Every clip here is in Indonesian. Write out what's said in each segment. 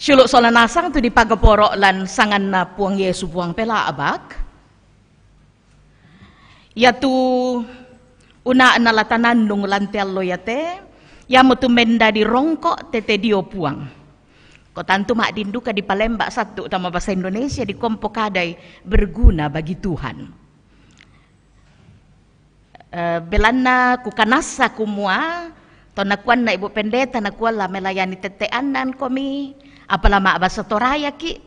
Syuluk solan asang tu porok lan sangan na puang Yesu puang pela abak. Yatu una analatanan nung ya loyate, ya mutu menda di rongkok tete dio puang. Kau tantu mak dinduka di Palembak satu utama bahasa Indonesia di kompo kadai berguna bagi Tuhan. Uh, eh, belana kanasa kumua, to nakuan na ibu pendeta nakuan lah melayani tete anan komi Apala maabasa toraya ki.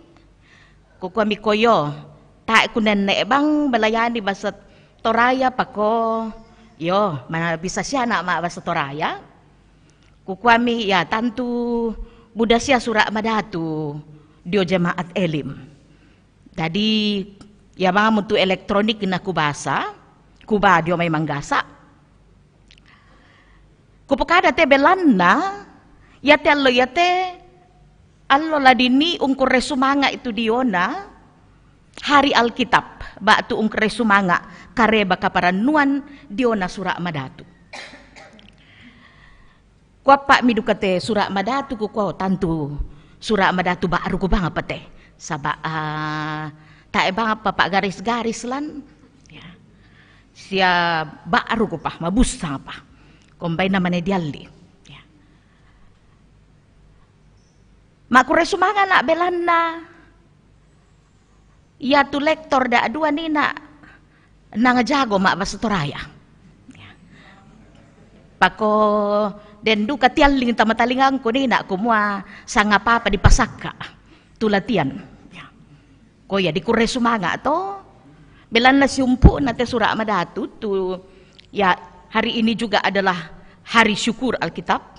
mi koyo. Tak kunen bang belayani basa toraya pako. Yo, mana bisa si anak maabasa toraya. mi ya tantu budasia surak madatu. Dio jemaat elim. Tadi ya bang mutu elektronik na ku ba dio memang gasak. pekada te belanda, yate ya te allo ladini ungkur resumanga itu diona hari alkitab batu ungkur resumanga kare para nuan diona surak madatu kuapak midukate surak madatu ku kuau tantu surak madatu ba aruku bang apa teh sabak uh, tak bang apa pak garis-garis lan ya. sia ba aruku pah mabus sang pah kombain namane dialli Makure sumanga nak belanna ya tu lektor da dua ni na jago mak toraya. Ya. Pako den duka tialing tama talingang ko ni ko kumua sanga papa di pasaka tu latian. Koya ya di kure sumanga to. belanna sumpu siumpu na te sura madatu tu ya hari ini juga adalah hari syukur Alkitab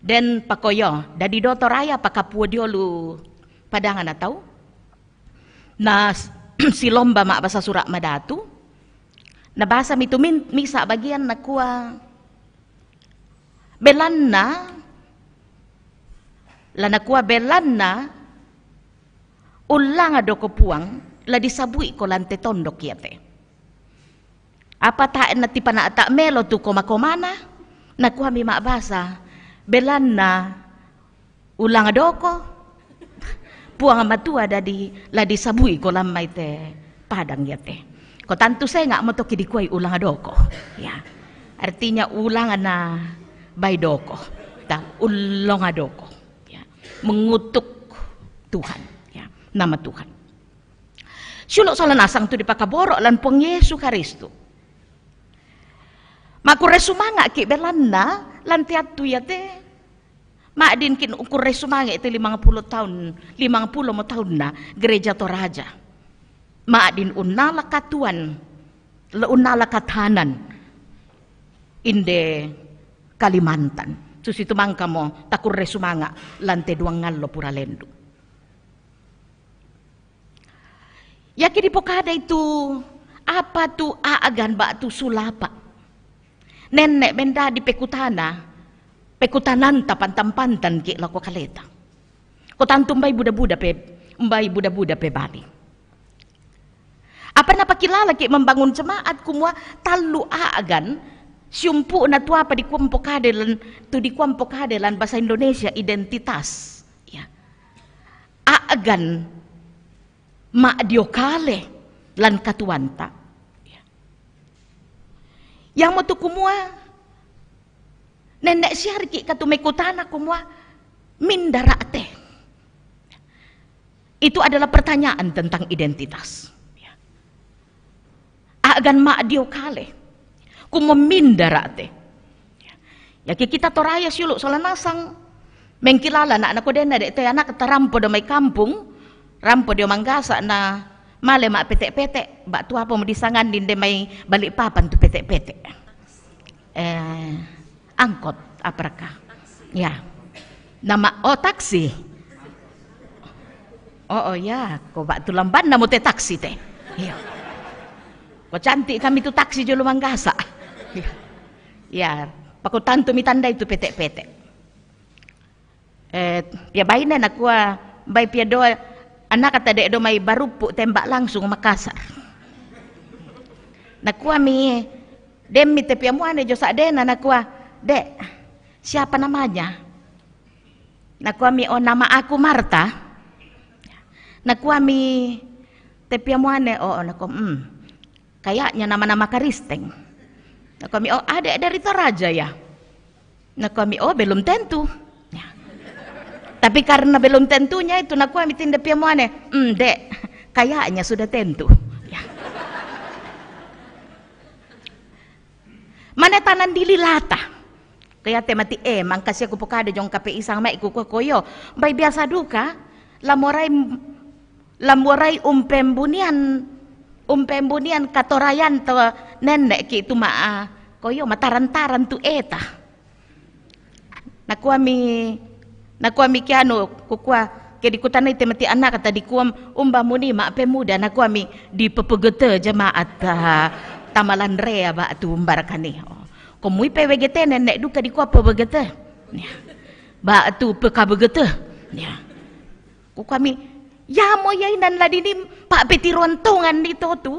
den pakoyo dadi Ayah Pak pakapuo diolu padangan atau na si lomba mak basa surak madatu na basa mitu misa bagian na kuwa belan na la belan na ulang ado puang la disabui kolante lante tondok yate apa tak na ti panaata melo tu koma komana? nakuha mi mak basa belanna ulang adoko puang matua dadi ladi sabui kolam lamai padang ya te ko tantu saya nggak mau toki dikuai ulang adoko ya artinya ulang na bay doko ta ulang adoko ya mengutuk Tuhan ya nama Tuhan Syuluk solan asang tu borok, lan peng Yesus Kristu. Maku resumanga ki belanda lan tiatu ya teh Makdin kin ukur resumange itu 50 tahun, 50 mau tahun na gereja Toraja. din unala katuan, le unala katanan, inde Kalimantan. Susi itu mangka mo takur resumanga lante dua lo pura lendu. Yakin di pokada itu apa tu aagan batu sulapak nenek benda di pekutana pekutanan tapan tampantan ke lako kaleta kotantum bai buda-buda pe mbai buda-buda pe bali apa napa kilala ke membangun jemaat kumwa talu agan siumpu na tua apa di kuampokadelan tu di kuampokadelan bahasa Indonesia identitas ya agan ma diokale lan katuanta yang motu kumua. Nenek siar ki katumekutana kumua. Min teh. Itu adalah pertanyaan tentang identitas. Agan mak dio kale. Kumo min ate Ya kita toraya siuluk soal nasang. Mengkilala anak anak kodena dek teh anak terampo domai kampung. Rampo dia manggasa na male mak petek-petek. Bak tua apa mau disangan dinde mai balik papan tu petek-petek eh, angkot apakah? Ya. Nama oh taksi. Oh, oh ya, kau waktu lambat lamban namu teh taksi teh. Ya. Kok cantik kami tu taksi jolo manggasa. Iya. Ya. ya. Paku tantu mi tanda itu petek-petek. Eh, ya baik nak kuah baik pia doa ah, anak kata dek do mai pu tembak langsung Makassar. Nak kuah mi Demi tepi amuane jo sakdena nakua. Dek, siapa namanya? Nakua mi oh nama aku Marta. Nakua mi tepi amuane oh nakua hmm. Kayaknya nama-nama karisteng. Nakua mi oh adek dari Toraja ya. Nakua mi oh belum tentu. Ya. Tapi karena belum tentunya itu nakua mi tindak piamuane. Hmm, dek, kayaknya sudah tentu. Mana tanan dililata. Kaya temati aku eh, mangkasya ada jong kape isang mai koyo baik biasa duka lamorai lamorai umpembunian umpembunian katorayan to nenek ki itu ma koyo matarantaran tu eta. Nakuami nakuami kiano kukua Kedi di kutanai temati anak kata di kuam umba muni mak pemuda nakuami di pepegete jemaat tamalan rea ba tu mbarakani oh. ko mui pe wegete nenek duka di ko apa begete ba tu ka begete ya ko kami ya mo yai nan ladi ni pak peti rontongan di to tu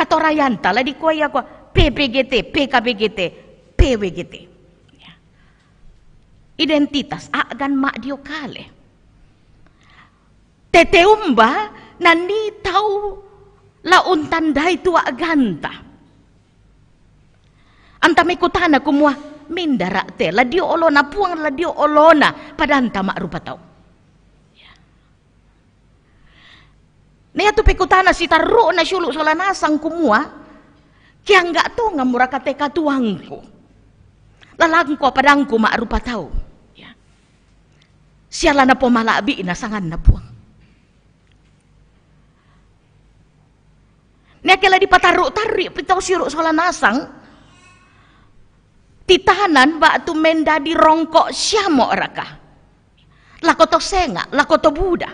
tala di ko ya ko PPGT, PKBGT, PWGT. Ya. Identitas agan mak dio kale. Tete umba nanitaw launtan tanday tua aganta. Antamay kutana kumuha, mindara te, ladio olona, puang ladio olona, padanta rupa Yeah. Naya tu pikutana si taro na syulu salanasang kumua, kaya tonga to nga murakate ko. Lalang ko padangko maarupataw. Yeah. Siya na po malabi na sangan na puang. Nekela di pataruk tarik pitau siruk soalan nasang, Titahanan waktu menda di rongkok siamo raka. Lakoto senga, lakoto buda.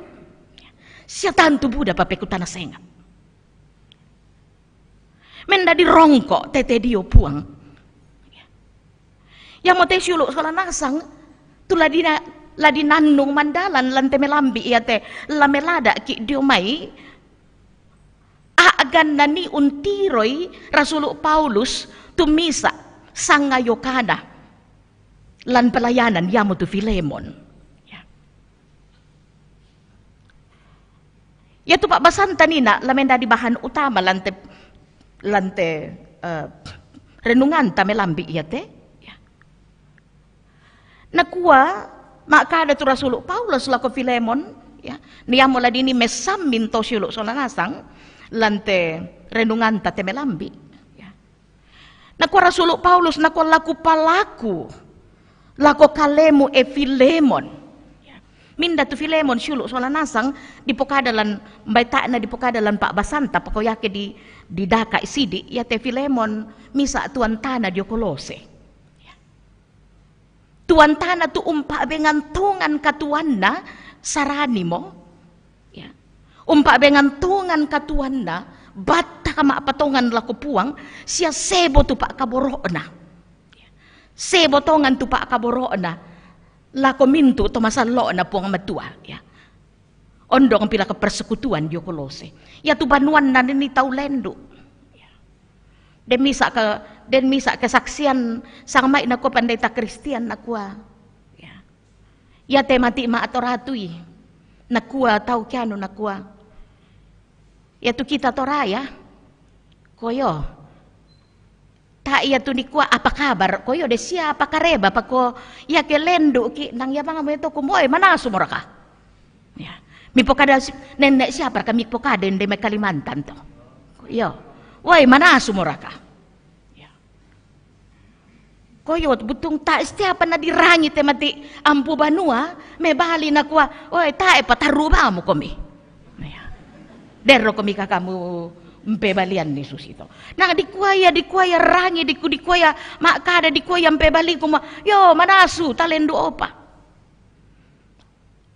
Siatan tu buda ku tanah sengak. Menda di rongkok tete dio puang. yang mau teh suluk sekolah nasang, tu dina nandung mandalan lantai melambi iya teh lamelada ki dio mai aagan na ni untiroy Rasulo Paulus tumisa ngayokana lan palayanan yamo to Filemon. Ya. ya tu pak basan tanina lamenda di bahan utama lante lante uh, eh, renungan tamelambi iya teh Ya. ya. mak makada tu Rasulullah Paulus lako Filemon ya niya mula dini mesamin to syuluk sonanasang lante tate melambi. Ya. Nako Rasul Paulus nako laku palaku. laku kalemu e filemon. Ya. Minda tu filemon syulu soalan nasang di pokadalan mbai takna di pokadalan Pak Basanta yake di di daka isidi ya te filemon misa tuan tanah di kolose. Ya. Tuan tanah tu umpa bengantungan katuanna saranimo Umpak bengan tungan katuan na, bata apa tongan laku puang, sia sebo tu pak kaboro na. Sebo tongan tu pak kaboro na, laku mintu to masal lo na puang matua. Ya. Ondong pila ke persekutuan yo kolose. Ya tu banuan na ni tau lendo. Ya. Dan misa ke demi misa kesaksian sang mai na ko pendeta Kristian na kuah ya, ya temati ma ratui, nakua tau kiano nakua tu kita tora ya koyo tak iya tu nikua apa kabar koyo de siapa kareba apa ko ya ke lendu ki nang ya bang toko kumoy mana sumoraka ya mi pokada nenek siapa kami pokada me Kalimantan to koyo woi mana sumoraka ya. koyo butung ta setiap na dirangi temati ampu banua me bali na woi tak e pataruba mo kami dero komika kamu mpebalian ni susito nang dikuaya dikuaya rangi diku dikuaya mak kada dikuaya mpebali kuma yo manasu talendu opa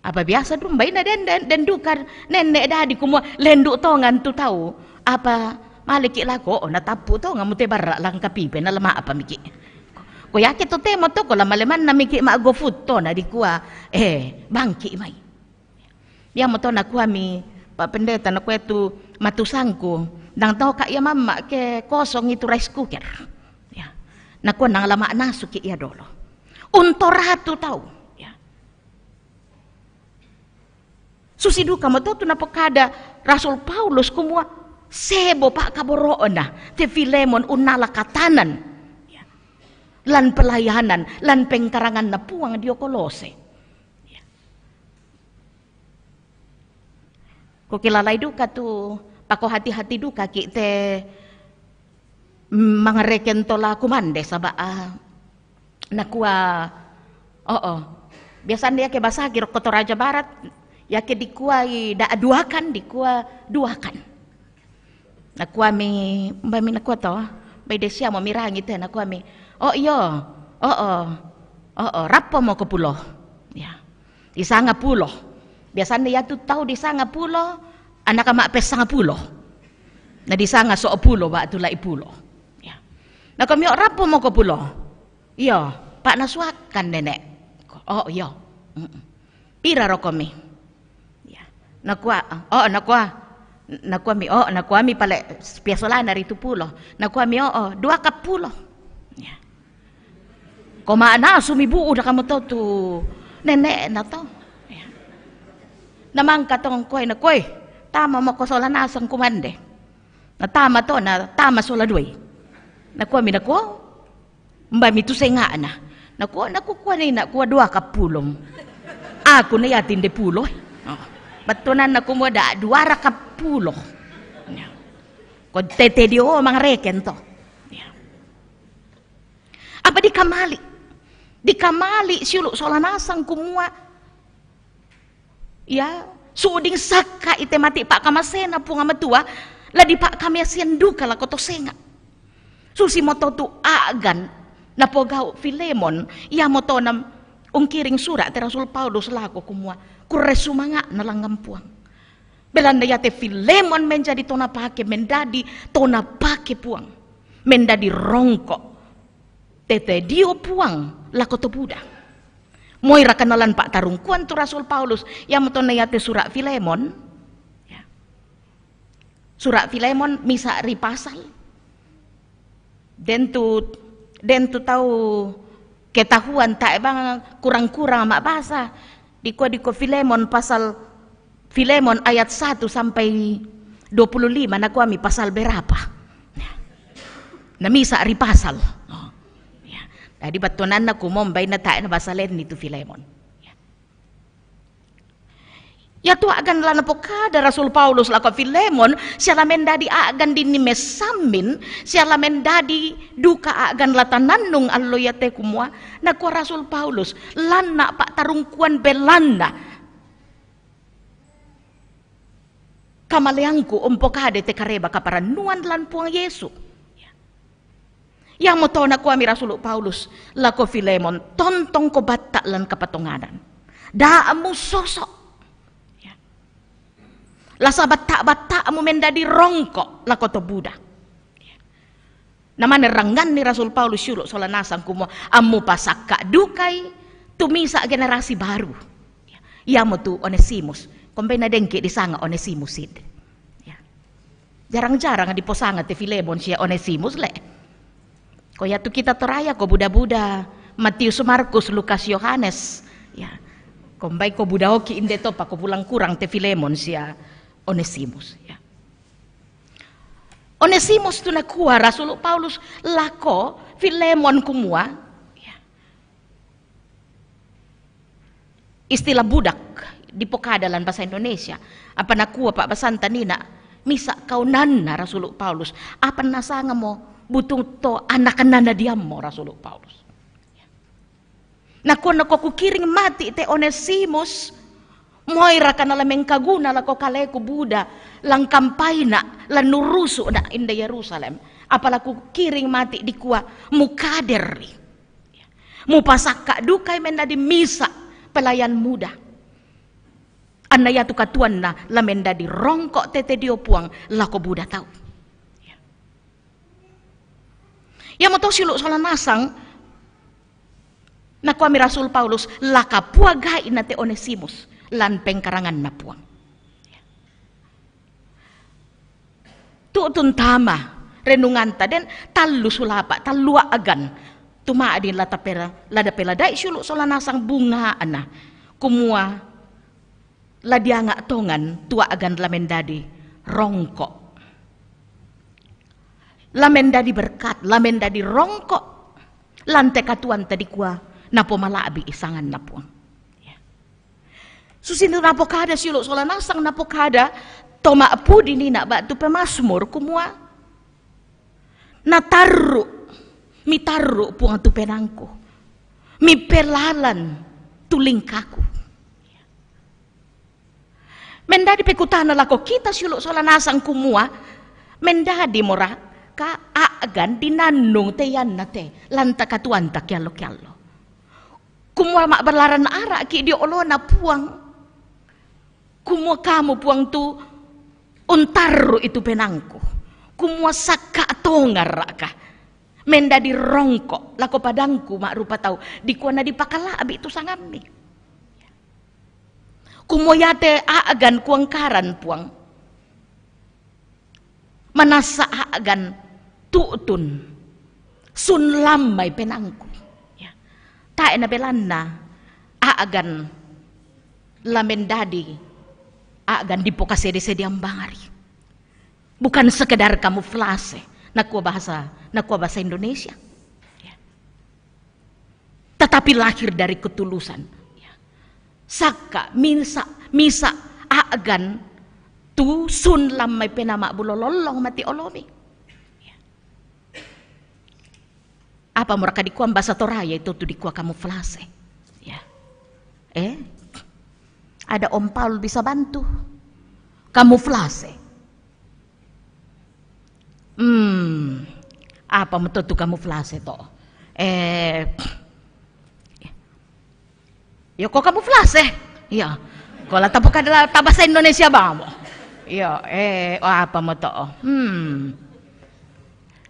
apa biasa tu mbai na den den den dukar nenek dah di kumua lendu ngan tu tahu apa maliki lako ona oh, tapu to ngamu te barak langkapi pe na apa miki ko yakin tu temo tu ko lama leman na mikik mak gofut to na dikua eh bangki mai yang mo to na kuami Pak Pendeta nak itu sangku Nang tahu kak ya mama ke kosong itu rice cooker. Ya. Nak nang lama nasu ke iya dolo. Untor ratu tahu. Ya. Susi duka mau tahu tu napa kada Rasul Paulus kumua sebo pak kaboroona te Filemon unala katanan ya. lan pelayanan lan pengkarangan na puang dio kolose Ko kilalai duka tu, pako hati-hati duka kita mangareken tola kumande saba ah. nak nakua oh oh biasan dia ke basah kiro kotor raja barat ya ke dikuai da dikua duakan nakua mi mbami nakua to ah. mbami desia mau mirang itu nakua mi oh iyo oh oh oh oh rapo mau ke pulau ya isanga puloh biasanya ya tu tahu di sana pulau anak amak pes sana pulau, nah di sanga sok pulo bak tu lah pulo ya nah kami rapo mau ke pulau, iya pak nasuakan nenek oh iya mm -mm. pira rokomi ya nakua oh nak kuami, oh kuami pale piasolan dari itu pulo nakuami oh, oh dua kap pulo ya koma sumi sumibu udah kamu tahu tu nenek nato. tahu namang katong koy na koy tama mo ko sola nasang kumande na tama to na tama sola duay na ko mi na ko mba mi tu senga na na ko na ko ko na ko dua ka pulong ako na yatin de pulo eh. oh. batunan na kumuda dua ra ka pulo ya. ko tete di o mang reken to ya. apa dikamali dikamali siuluk sola nasang kumua ya suding saka ite mati pak kamasena punga metua ah. la di pak sen duka la koto senga susi moto tu agan na pogau filemon ya moto nam ungkiring surat te rasul paulus laku kumua kuresumanga nalanggam puang belanda ya te filemon menjadi tona pake mendadi tona pake puang mendadi rongko, tete dio puang lakoto budang Moira kenalan Pak Tarung kuan tu Rasul Paulus yang metonayate surat Filemon. Ya. Surat Filemon misa ripasal. Dan tu dan tahu ketahuan tak bang kurang-kurang mak bahasa. Diko diko Filemon pasal Filemon ayat 1 sampai 25 nak kuami pasal berapa. Ya. Nah misa ripasal. pasal. Jadi batunan na kumom bay na tayo bahasa lain itu Filemon. Ya tu agan lana poka kada Rasul Paulus laka Filemon, siya lamen dadi agan dini mesamin, siya lamen dadi duka agan nandung alloyate ya na kwa Rasul Paulus, lana pak tarungkuan belanda. Kamaleangku umpo kada te kareba kaparan nuan lan puang Yesus yang mo tahu na kuami Rasul Paulus lako Filemon tontong ko batta lan kapatunganan da mo sosok ya. lasa batta-batta amu mendadi rongkok lako to budak ya. Namanya neranggan ni Rasul Paulus syuruk solanasang kumo amu pasaka dukai tumisa generasi baru ya, ya mo tu Onesimus kompena dengki disanga Onesimusid ya. jarang-jarang di posangat te Filemon siya Onesimus le Koya tu kita teraya kau buda-buda. Matius, Markus, Lukas, Yohanes. Ya. Kombai ko budaoki inde topa kau pulang kurang te Filemon sia Onesimus. Ya. Onesimus tu kuah Rasul Paulus lako Filemon kumua. Ya. Istilah budak di pokadalan bahasa Indonesia. Apa nak nakua Pak Basantanina? misak kau nana nah, Rasul Paulus. Apa nasanga mo? butung to anak nanda diammo Rasulullah Paulus. nak aku kiring mati te Onesimus moira kana la mengkaguna la ko kale ko Buda lang kampaina nurusu nak indah Yerusalem aku kiring mati di mukaderi, mu pasakak dukai menda di misa pelayan muda anaya tu katuan na lamenda di rongkok tete dio puang lako Buda tau Ya mo siluk solan nasang na kuami Rasul Paulus laka puagai na Onesimus lan pengkarangan na puang. Tuutun tama renunganta den talu sulapa talua agan tuma adin lata pera lada pela dai siluk solan nasang bunga ana kumua ladianga tongan tua agan lamendadi rongkok lamen dadi berkat lamen dadi rongkok lantai katuan tadi kuah napo malak abi isangan napo. ya. susin napo kada siluk solan asang napo kada toma apu dini nak batu pemasmur kumua nataru mi taruk puang tu penangku mi pelalan tuling kaku mendadi pekutana lako kita siuluk solan asang kumua mendadi morak ka agan nanung te yan na te lanta katuan tak yalo kyalo kumwa mak berlaran ara ki di olo na puang kumwa kamu puang tu untaru itu penangku kumwa saka tongar ka menda di rongkok lako padangku mak rupa tau di kuana di pakala abi itu sangami kumoyate agan kuangkaran puang agan tuutun sun lamay penangku ya. ta na belanna aagan lamendadi aagan di pokasede-sede ang bangari bukan sekedar kamuflase nakuha bahasa nakuha bahasa Indonesia ya. tetapi lahir dari ketulusan ya. saka minsa misa aagan tu sun lam mai pena mak bulo lolong mati olomi. Apa mereka kuam bahasa Torah yaitu tu kamu kamuflase. Ya. Eh? Ada Om Paul bisa bantu. Kamu flase. Hmm. Apa metu tu flase toh? Eh. Ya kok kamu kamuflase? Ya. Kalau tak bukan adalah bahasa Indonesia bang. Iya, eh wah apa moto. Hmm.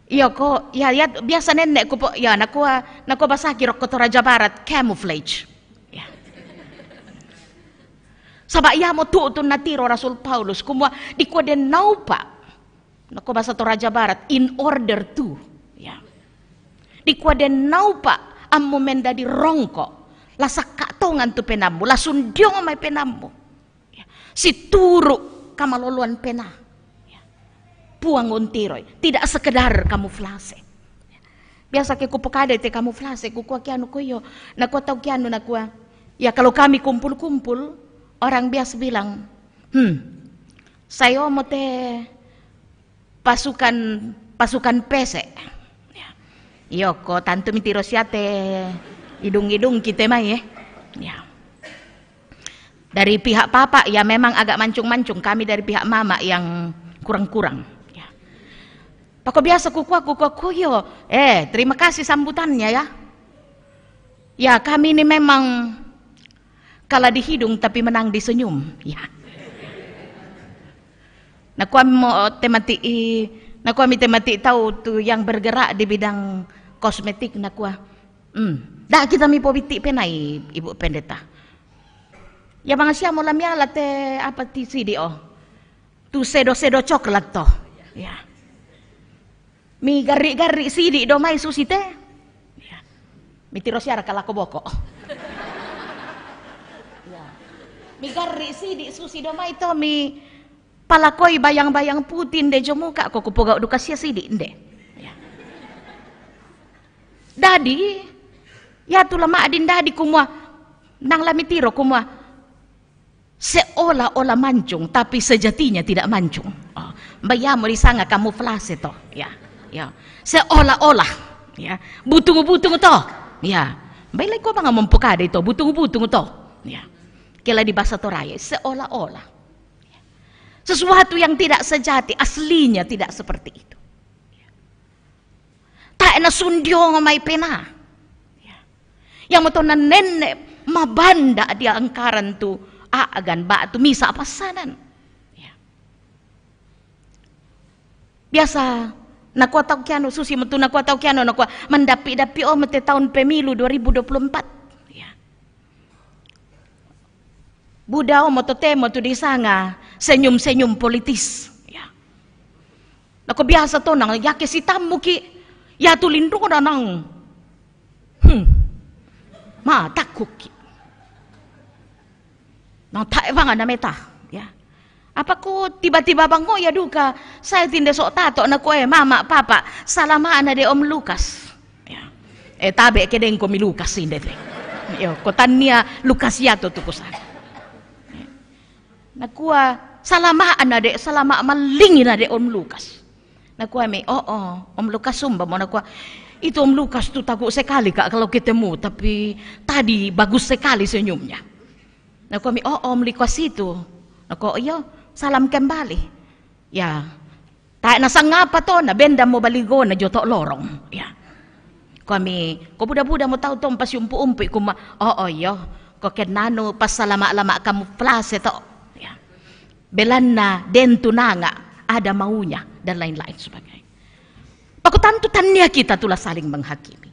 Iya kok, ya ya biasanya nenek ku ya naku naku bahasa kira kota Raja Barat camouflage. Ya. Sabak ya mo tuh tu natiro Rasul Paulus kumwa di denau pak Naku bahasa Raja Barat in order to. Ya. Di nau denau pak menda di rongko. lasak tongan tu penamu, lasun diong mai penamu. Ya. Si turu kamaloluan pena. Puang untiroy. Tidak sekedar kamuflase. Biasa ke kupukada te kamuflase. Kukua kianu kuyo. Nakua tau kianu nakua. Ya kalau kami kumpul-kumpul. Orang biasa bilang. Hmm. Saya mau teh pasukan pasukan pesek. Ya. Yoko tantum tiro hidung-hidung kita mai eh. ya. Ya. Dari pihak papa ya memang agak mancung-mancung, kami dari pihak mama yang kurang-kurang. Ya. Pako biasa kukua kukua kuyo, eh terima kasih sambutannya ya. Ya kami ini memang kalah di hidung tapi menang di senyum. Ya. Nah kami mau temati, nah kami temati tahu tuh yang bergerak di bidang kosmetik Nah, kuah. Hmm. Dah kita mi pobiti penai ibu pendeta. Ya bang siya mo lamya late apa ti sidi oh. Tu sedo sedo coklat to. Ya. Mi gari gari sidi do mai teh. Ya. Mi tiro siara kala ya. Mi gari sidi susi do mai to mi palakoi bayang-bayang putin de jo muka ko kupoga dukasia sidi inde. Ya. Dadi ya tu lama adin dadi kumwa nang lami tiro kumwa seolah-olah mancung tapi sejatinya tidak mancung. Oh, ah, bayamuri sangat kamuflase toh, ya. Ya. Seolah-olah ya, butung-butung toh. Ya. Baiklah kau bang mempukade toh, butung-butung toh. Ya. Kela di bahasa Toraya seolah-olah ya. sesuatu yang tidak sejati aslinya tidak seperti itu. Tak enak sundiong mai pena. Ya. Yang mau nenek mabanda dia angkaran tu a agan ba tu misa sanan ya. biasa nak tau kiano susi metu nak tau kiano nakua mendapi-dapi oh mete tahun pemilu 2024 ya. Buddha oh moto temo tu di sanga senyum-senyum politis ya. Nakua biasa to nang ya si tamu ki ya tu lindung nang. Hmm. Ma takuk ki. Nah, tak taevang ada meta, ya. Apa ku tiba-tiba bangko ya duka, saya tindak sok tato nak kue eh, mama papa, salamah anak de om Lukas. Ya. Eh tabe kedeng komi Lukas inde deh. Yo ya, kotania Lukas yato tukusan. Ya. Nakuah salamah anak salama anak de salama malingin anak de om Lukas. Nak kuah me oh oh om Lukas sumba mau na itu om Lukas tuh takut sekali kak kalau ketemu tapi tadi bagus sekali senyumnya Nah, mi oh om oh, li situ. Naku, iyo, salam kembali. Ya, sanga pa to, na benda mo baligo na jotok lorong. Ya. Kami, ko buda-buda mo tau tong pas umpi kuma, ma oh, oh iyo, ko kenano pasalama-lama kamuflase to. Ya. Belan na dentu na ada maunya dan lain-lain sebagainya. tantu tania kita tulah saling menghakimi.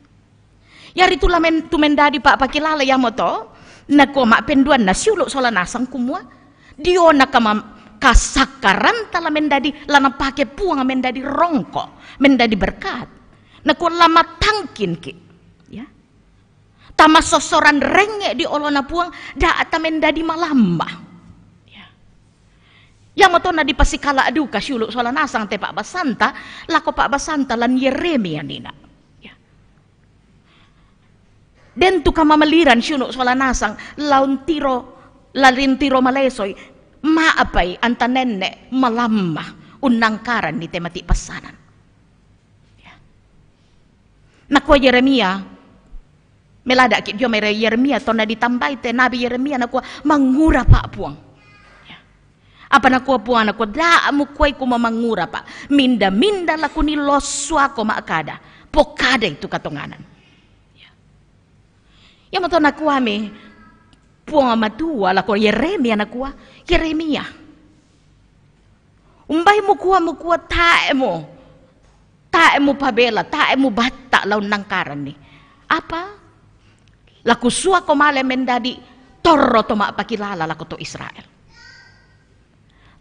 Yari ya, tulah men, mendadi pak pakilala ya moto nakoma penduan na siulo sola nasang kumua dio nakama kasakaran tala mendadi lana pake puang mendadi rongko mendadi berkat ko lama tangkin ki ya tama sosoran rengek di olona puang da ata mendadi malamba ya yang mau na dipasikala adu kasyuluk sola nasang tepak pak basanta lako pak basanta lan yeremia nina Den tu meliran siyuno wala nasang laun tiro larin tiro malesoy maapay anta tanenne malamma unangkaran ni temati pasanan. Nakwa Yeremia, melada ki dia mere Yeremia tona ditambay te nabi Yeremia nakwa mangura pa puang. apa Apa nakwa puang nakwa da amu kuai mangura pa. Minda minda lakuni loswa ko makada. Pokada itu katonganan. Yamoto nakuwa me puanga matua la kwa Yeremia nakua Yeremia. Umbai mukua mukua taemu Taemo pabela, taemu bata lau nangkaran ni. Apa? Laku sua male mendadi torro toma pakilala laku to Israel.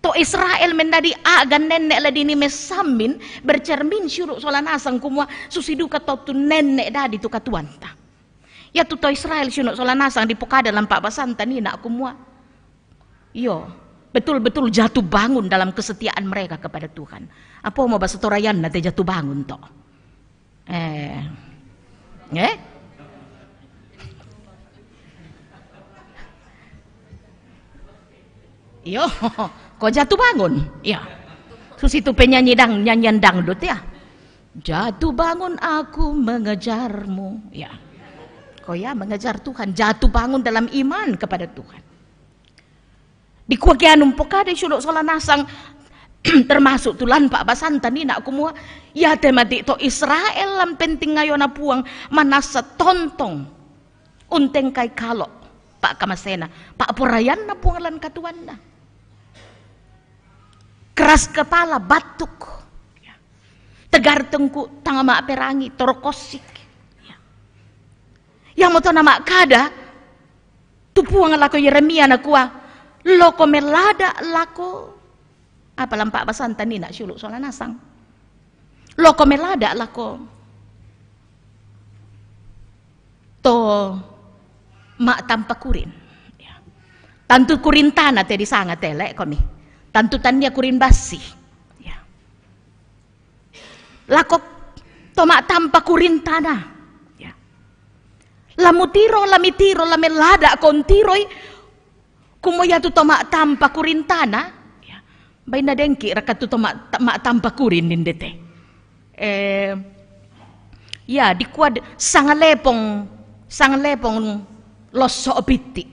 To Israel mendadi agan nenek ladini mesamin bercermin syuruk solanasang kumwa susidu to tu nenek dadi tu tuanta. Ya tuto Israel sino solan nasang di dalam pak basan tani nak aku muat, Yo, betul-betul jatuh bangun dalam kesetiaan mereka kepada Tuhan. Apa mau bahasa torayan nanti jatuh bangun toh? Eh, eh? Yo, kok jatuh bangun? Ya. Terus itu penyanyi dang nyanyian dangdut ya. Jatuh bangun aku mengejarmu. Ya kau ya, mengejar Tuhan, jatuh bangun dalam iman kepada Tuhan. Di kuakianum pokade syuruk sola nasang termasuk tulan Pak basan tani nak mua ya tematik to Israel lam penting ngayona puang mana tontong unteng kai kalok Pak Kamasena Pak Porayan na puang lan katuan na keras kepala batuk tegar tengku tangga perangi torokosik yang tona makada puang lako Yeremia na kuwa loko melada lako apa lampak basan nak syuluk soalan nasang loko melada lako to mak tanpa kurin ya. tantu kurin tanah tadi sangat telek kami tantu tania kurin basi ya. lako to mak tanpa kurin tanah Lamutiro, lamitiro, lamelada, kontiroi. Kumoya tu tomak tampa kurintana. Ya. Baina dengki rakat tu tomak tamak tampa kurin nindete. Eh, ya di kuad lepong, sangalepong lepong losso biti.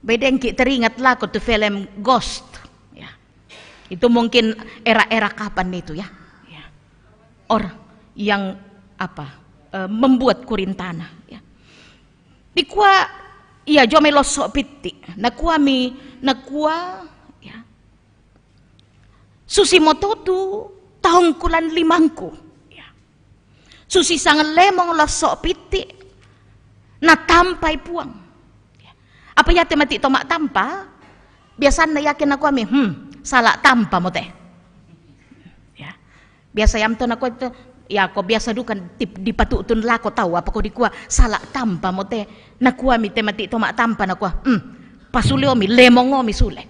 dengki teringat laku tu film Ghost. Ya. Itu mungkin era-era kapan itu ya. ya. or yang apa e, membuat kurintana. Ya. Di kua ia jome losok piti, kua mi, kua, ya. Susi mototu tahun kulan limangku. Ya. Susi sangat lemong losok piti, na tampai puang. Ya. Apa ya temati tomak tampa? Biasanya yakin aku ami, hmm, salah tampa mote. Ya. Biasa yang tuh aku ya kau biasa dukan tip di patu tun la tahu apa kau dikua salak tampa mo nak kuah mi te mati tomak tampa kuah hmm pasulio mi lemongo mi sule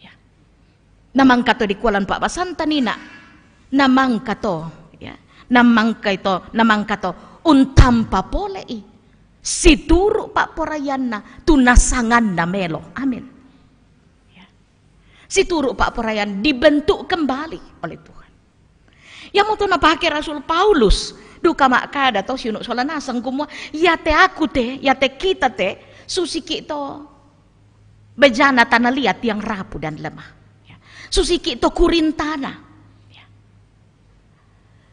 ya. kato di kualan pak basanta nina namang kato ya namangka to namangka to untampa pole i situru pak porayana tunasangan namelo amin ya. situru pak porayan dibentuk kembali oleh Tuhan yang mau na pakai Rasul Paulus duka mak kada si siunuk solana sengkumwa ya te aku te ya te kita te susi kita bejana tanah liat yang rapuh dan lemah ya. susi kita kurintana ya.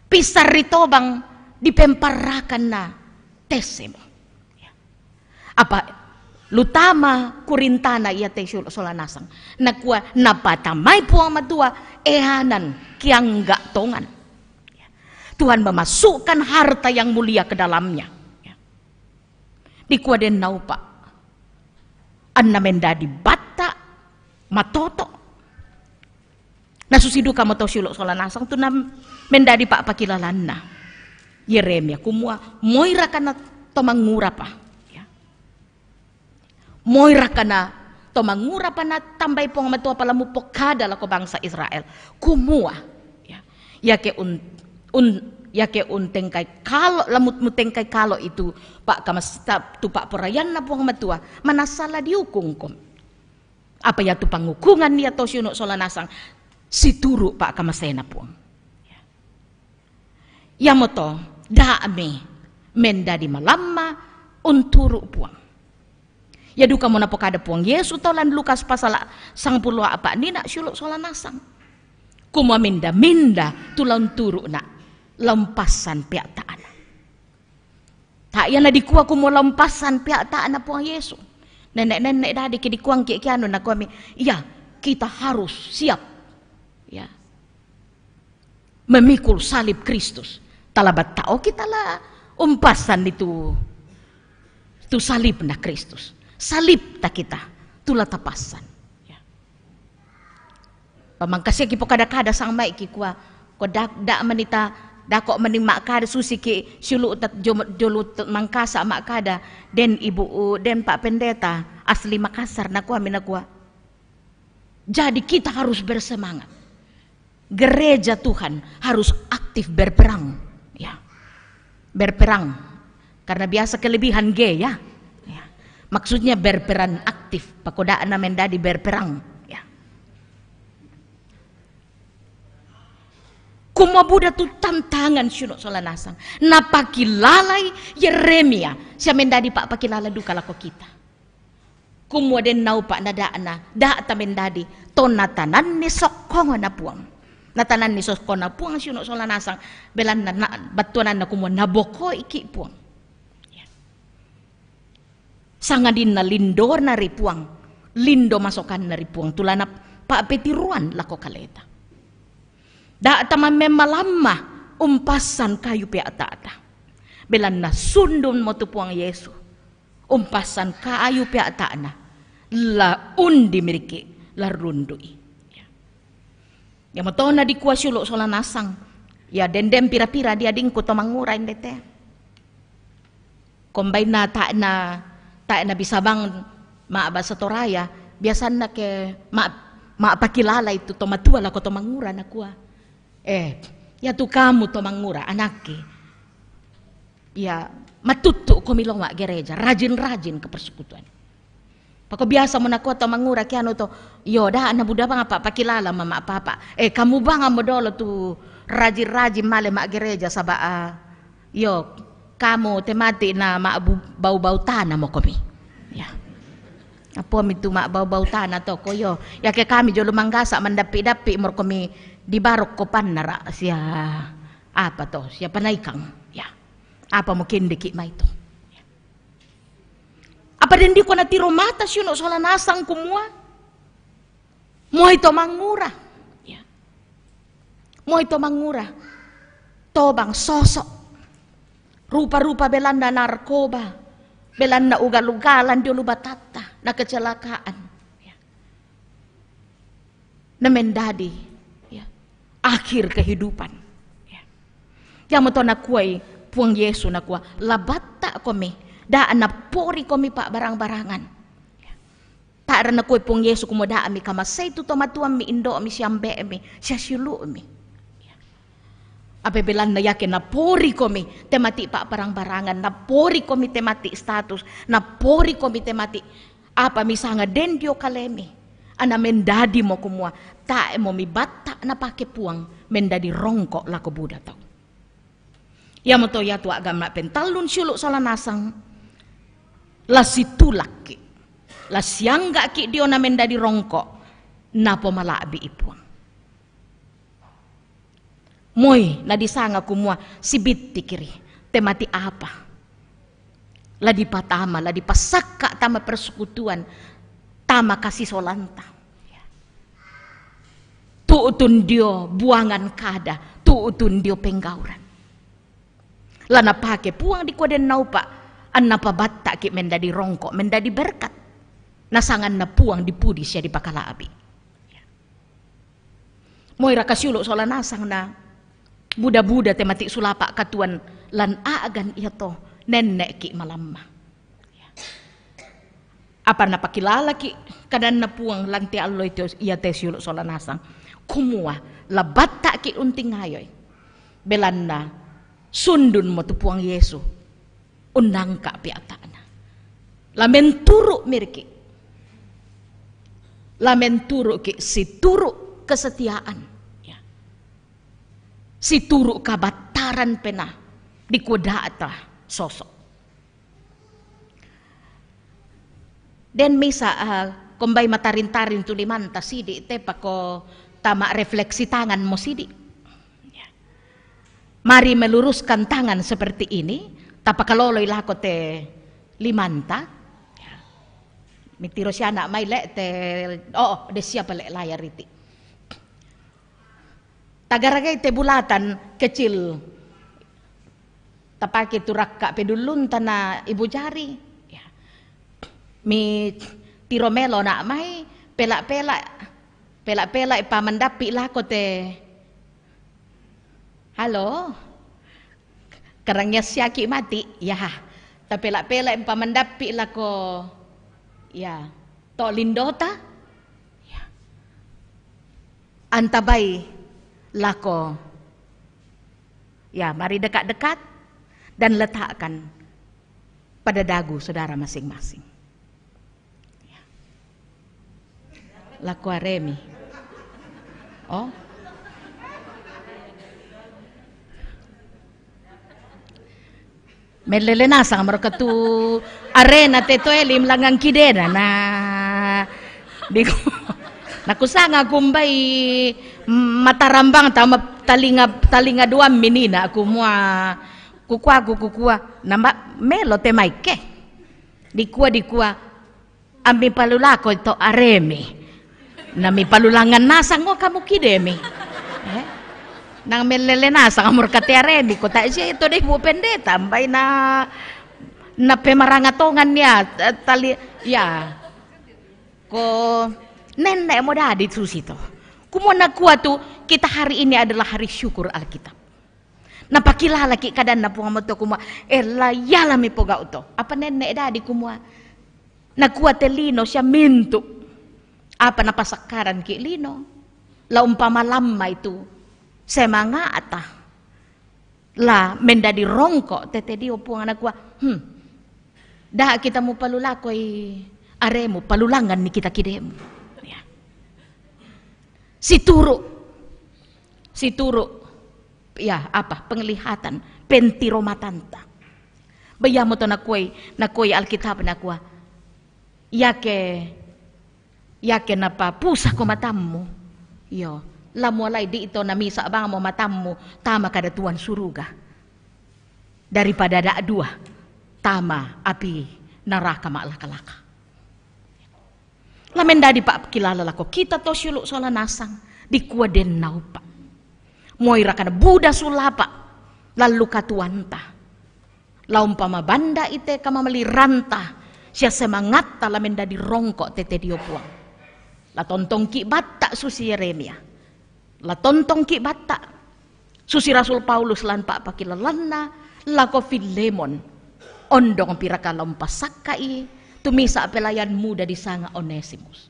pisar ritobang dipemparakan na tesemo ya. apa lutama kurintana teh te solanasang nakua napa tamai puang matua ehanan kiang tongan Tuhan memasukkan harta yang mulia ke dalamnya. Ya. Di kuaden naupa, anna mendadi bata matoto. Nasusidu kamu tahu silok solan asang tu nam mendadi pak pakilalanna. Yeremia kumua moira kana tomangura pa. Ya. Moira kana tomangura pa na tambay pong matua palamu pokada lako bangsa Israel. Kumua. Ya, ya ke un un ya ke un tengkai kalau lamut mu tengkai kalau itu pak Kamas tu pak perayaan na puang matua mana salah diukung kom apa ya tu pangukungan dia to syunuk solanasang si turu pak kamasena puang ya, ya moto daame menda di malamma unturu puang ya duka mo ada puang Yesu tolan Lukas pasal sang puluh apa ni nak syuluk solanasang kuma minda minda tulan turu nak lempasan pihak ta'ana. Tak nak di kuah mau lempasan pihak ta'ana puang Yesus. Nenek-nenek dah di kuang kik kianu nak kuami. Iya, kita harus siap. Ya. Memikul salib Kristus. Talabat tau oh, kita lah umpasan itu. Itu salib na Kristus. Salib tak kita. Tula tapasan. Ya. Pamangkasya kada-kada sang maik kikuah dak dak menita kok mending mak kada susi ki silu tat jolu mangkasa mak kada den ibu den pak pendeta asli Makassar mina kuah. Jadi kita harus bersemangat. Gereja Tuhan harus aktif berperang, ya. Berperang. Karena biasa kelebihan G ya. ya. Maksudnya berperan aktif, pakodaan mendadi berperang. Kuma buda tu tantangan syunuk solanasang, nasang. Na Yeremia. Ya Siya mendadi pak pakilala duka lako kita. Kuma den nau pak nada na daana. ta mendadi. to natanan ni sokong puang. Natanan ni sokong ana puang syunuk solanasang Belan na, batuanan na kuma naboko iki puang. Ya. Sangadin na lindor na ripuang. Lindo masokan na ripuang. Tulanap pak petiruan lako kaleta Da tama memalamma umpasan kayu pe atata. Belan na sundun mo tupuang Yesu. Umpasan kayu pe atana. La undi miriki la rundui. Ya, ya mo na di lo sola nasang. Ya dendem pira-pira dia dingko tomangurain dete. Kombai na ta na ta na bang ma sa toraya biasan na ke ma maapakilala itu tomatua la ko tomangura na kuah eh ya kamu to mangura anaki ya matutu komilowa gereja rajin-rajin ke persekutuan Pako biasa to mangura kiano to yo dah anak buda bang apa pakilala mama apa apa eh kamu bang dolo tu rajin-rajin male mak gereja sabaa ah. yo kamu temati na mak bau-bau tanah mo komi apa mi tu mak bau-bau tanah to koyo. Ya ke kami jolo manggasa mendapi-dapi mor kami di barok kopan nara sia apa to sia naikang ya. Apa mungkin dikit mai to. Ya. Apa dan di na tiro mata syuno nasang asang kumua. mua to mangura. Ya. mua to mangura. Tobang sosok. Rupa-rupa belanda narkoba belanda ugal-ugalan di batata na kecelakaan. Ya. Nah, dadi Ya. Akhir kehidupan. Ya. Yang meto na kuai puang Yesu na kuai. tak kami. Daan na pori kami pak barang-barangan. Ya. Tak na kuai puang Yesu kumoda ami kama. Say tu tomatuan mi indo mi be, mi. silu mi ya. apabila na yakin na pori kami temati pa parang barangan na pori kami temati status na pori kami temati apa misalnya dendio kalemi ana mendadi mo kumua ta e mo mi batta na pake puang mendadi rongkok ko buda tau ya mo to ya tu agama pentalun syuluk salanasang la situ laki, la siangga ki dio na mendadi rongkok napo malabi ipuang Moi, na disanga kumua sibit tikiri temati apa la patama, la dipasaka tama persekutuan, tama kasih solanta. Tuutun dio buangan kada, tuutun dio penggauran. Lana pake puang di kuaden naupa, anapa batta ki mendadi rongkok, mendadi berkat. Nasangan na puang di pudi sia di pakala abi. Moira kasiuluk solan nasang na buda-buda tematik sulapak katuan lan agan iya toh nenek ki malamma apa na pakilala ki kadan na puang lanti allo itu ia te solanasang, kumua labat tak ki unting ayoy belanda sundun mo tu puang yesu undang ka piatana lamen turu mirki lamen turu ki si turu kesetiaan ya. si turu kabataran pena di kuda sosok. Dan misa uh, ah, kumbay matarintarin tuli limanta sidi te pako tama refleksi tangan mo sidi. Ya. Mari meluruskan tangan seperti ini, tapakaloloy lako te limanta. Ya. Mitiro siya na may lek te, oo, oh, oh, de siya pala iti. Tagaragay te bulatan kecil turak turakka pedulun tana ibu jari ya. mi tiromelo nak mai pelak-pelak pelak-pelak ipa mendapi lah kote halo kerangnya siaki mati ya tapi pelak-pelak ipa mendapi lah ko ya tok lindota ya. antabai lako ya mari dekat-dekat dan letakkan pada dagu saudara masing-masing. Ya. Lakuaremi. Oh. Melelena sang merketu arena elim e langang kidera na aku mbai mm, mata rambang tama talinga talinga dua minina mua kukua kukua, namba melo lo te maike dikua dikua ambi ko to aremi nami palulangan nasa ngo kamu kidemi eh? nang melele nasa ngamur kate aremi ko ta si ito deh pendeta, tambay na na pemarangatongan niya tali ya ko nenek mo dadi susito kumona kuatu kita hari ini adalah hari syukur Alkitab na laki kadang kadan na punga moto kumwa e eh, la yala mi poga uto apa nenek di kumwa na kuat lino siya mintu apa na pasakaran ki lino la umpama lama itu semanga ata la menda di rongko tete di opuang na kuwa hmm dah kita mo palulakoy aremu palulangan ni kita kidemo ya. si turu si turu ya apa penglihatan pentiromatanta koi, na koi alkitab ya ke ya ke napa pusa ko matammu yo alai di ito na misa abang mau matamu tama kada tuan suruga daripada dak dua tama api neraka kelaka lamenda di pak kilala lako kita to syuluk sola nasang di kuaden nau pak moira kana buda sulapa lalu katuanta laumpama banda ite kama meliranta sia semangat tala di rongkok tete dio puang la tontong ki batta susi Yeremia la tontong ki batta susi Rasul Paulus lan pak pakila lanna la ko lemon ondong piraka lompa sakai tumisa pelayan muda di sanga Onesimus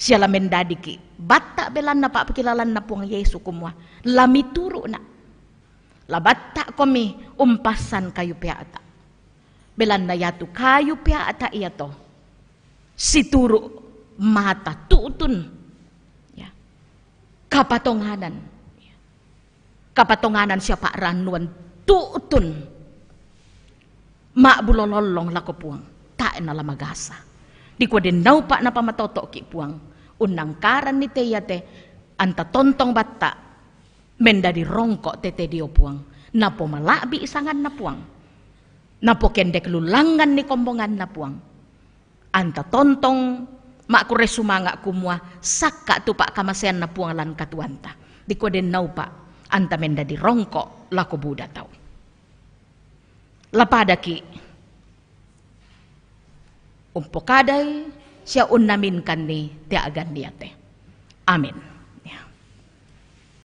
siala mendadiki batta belanna pak pergilalan puang Yesu kumwa lami turu na labatta komi umpasan kayu piata belanna yatu kayu piata iya to turu mata tutun ya kapatonganan ya. kapatonganan siapa ranuan tutun mak bulololong lako puang tak enala magasa, di kwa naupak napa matotok toki ki puang Unang karan ni teya te, anta tontong batta, mendadi rongkok tete dio puang. Napo malabi isangan na puang. Napo kendek lulangan ni kombongan na puang. Anta tontong makku ku kumua sakka tu pak kamasean na puang lan katuanta. Di koden nau pak, anta mendadi rongkok lako buda tau. Lapadaki, umpo syaun unnamin kan ni tiagan niya te. Amin.